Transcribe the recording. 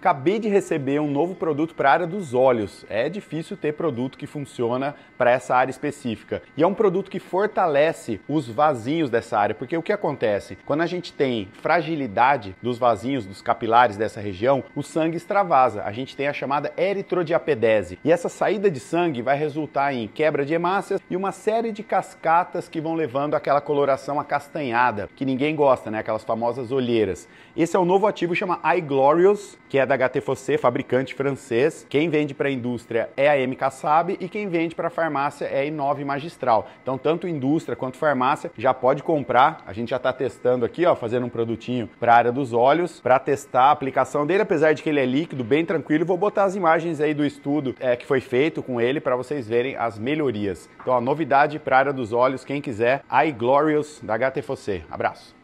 Acabei de receber um novo produto para a área dos olhos. É difícil ter produto que funciona para essa área específica. E é um produto que fortalece os vasinhos dessa área, porque o que acontece? Quando a gente tem fragilidade dos vasinhos, dos capilares dessa região, o sangue extravasa. A gente tem a chamada eritrodiapedese. E essa saída de sangue vai resultar em quebra de hemácias e uma série de cascatas que vão levando aquela coloração acastanhada, que ninguém gosta, né? Aquelas famosas olheiras. Esse é o um novo ativo chama iGlorious, que é da HT Fossé, fabricante francês. Quem vende para a indústria é a M e quem vende para a farmácia é a Inove Magistral. Então, tanto indústria quanto farmácia já pode comprar. A gente já está testando aqui, ó, fazendo um produtinho para a área dos olhos, para testar a aplicação dele, apesar de que ele é líquido, bem tranquilo. Vou botar as imagens aí do estudo é, que foi feito com ele para vocês verem as melhorias. Então, a novidade para a área dos olhos, quem quiser, iGlorious da HT Fossé. Abraço!